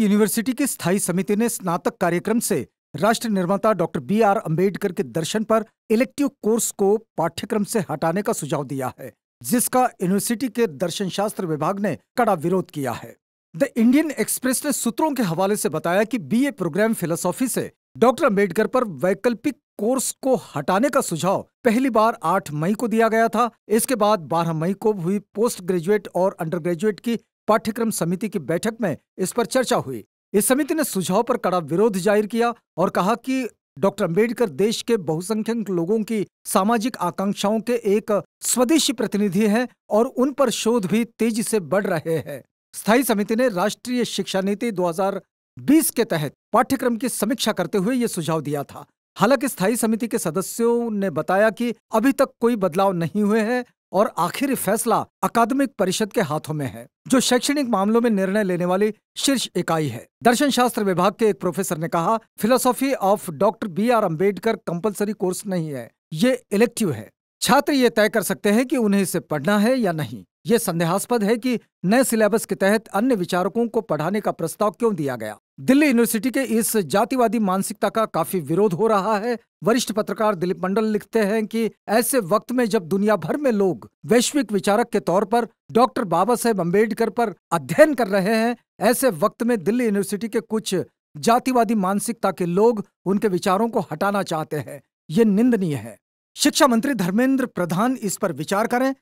university की स्थायी समिति ने स्नातक कार्यक्रम से राष्ट्र निर्माता डॉक्टर बी आर अम्बेडकर के दर्शन पर इलेक्टिव कोर्स को पाठ्यक्रम से हटाने का सुझाव दिया है जिसका यूनिवर्सिटी के दर्शन शास्त्र विभाग ने कड़ा विरोध किया है द इंडियन एक्सप्रेस ने सूत्रों के हवाले से बताया कि बीए प्रोग्राम फिलोसॉफी से डॉक्टर अम्बेडकर पर वैकल्पिक कोर्स को हटाने का सुझाव पहली बार 8 मई को दिया गया था इसके बाद 12 मई को हुई पोस्ट ग्रेजुएट और अंडर ग्रेजुएट की पाठ्यक्रम समिति की बैठक में इस पर चर्चा हुई इस समिति ने सुझाव पर कड़ा विरोध जाहिर किया और कहा कि डॉक्टर अंबेडकर देश के बहुसंख्यक लोगों की सामाजिक आकांक्षाओं के एक स्वदेशी प्रतिनिधि हैं और उन पर शोध भी तेजी से बढ़ रहे हैं स्थायी समिति ने राष्ट्रीय शिक्षा नीति 2020 के तहत पाठ्यक्रम की समीक्षा करते हुए ये सुझाव दिया था हालांकि स्थायी समिति के सदस्यों ने बताया कि अभी तक कोई बदलाव नहीं हुए हैं और आखिरी फैसला अकादमिक परिषद के हाथों में है जो शैक्षणिक मामलों में निर्णय लेने वाली शीर्ष इकाई है दर्शन शास्त्र विभाग के एक प्रोफेसर ने कहा philosophy of doctor B R Ambedkar compulsory course नहीं है ये इलेक्टिव है छात्र ये तय कर सकते हैं कि उन्हें इसे पढ़ना है या नहीं ये संदेहास्पद है कि नए सिलेबस के तहत अन्य विचारकों को पढ़ाने का प्रस्ताव क्यों दिया गया दिल्ली यूनिवर्सिटी के इस जातिवादी मानसिकता का काफी विरोध हो रहा है वरिष्ठ पत्रकार दिलीप मंडल लिखते हैं कि ऐसे वक्त में जब दुनिया भर में लोग वैश्विक विचारक के तौर पर डॉक्टर बाबा साहेब अम्बेडकर पर अध्ययन कर रहे हैं ऐसे वक्त में दिल्ली यूनिवर्सिटी के कुछ जातिवादी मानसिकता के लोग उनके विचारों को हटाना चाहते हैं ये निंदनीय है शिक्षा मंत्री धर्मेंद्र प्रधान इस पर विचार करें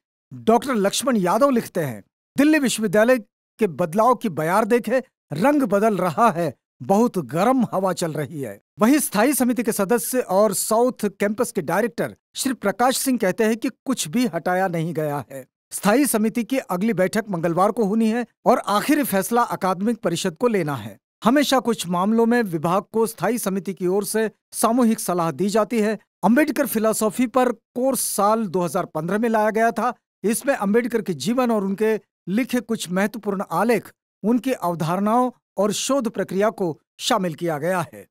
डॉक्टर लक्ष्मण यादव लिखते हैं दिल्ली विश्वविद्यालय के बदलाव की बयार देखे रंग बदल रहा है बहुत गर्म हवा चल रही है वहीं स्थायी समिति के सदस्य और साउथ कैंपस के डायरेक्टर श्री प्रकाश सिंह कहते हैं कि कुछ भी हटाया नहीं गया है स्थायी समिति की अगली बैठक मंगलवार को होनी है और आखिरी फैसला अकादमिक परिषद को लेना है हमेशा कुछ मामलों में विभाग को स्थायी समिति की ओर से सामूहिक सलाह दी जाती है अंबेडकर फिलोसॉफी पर कोर्स साल 2015 में लाया गया था इसमें अंबेडकर के जीवन और उनके लिखे कुछ महत्वपूर्ण आलेख उनकी अवधारणाओं और शोध प्रक्रिया को शामिल किया गया है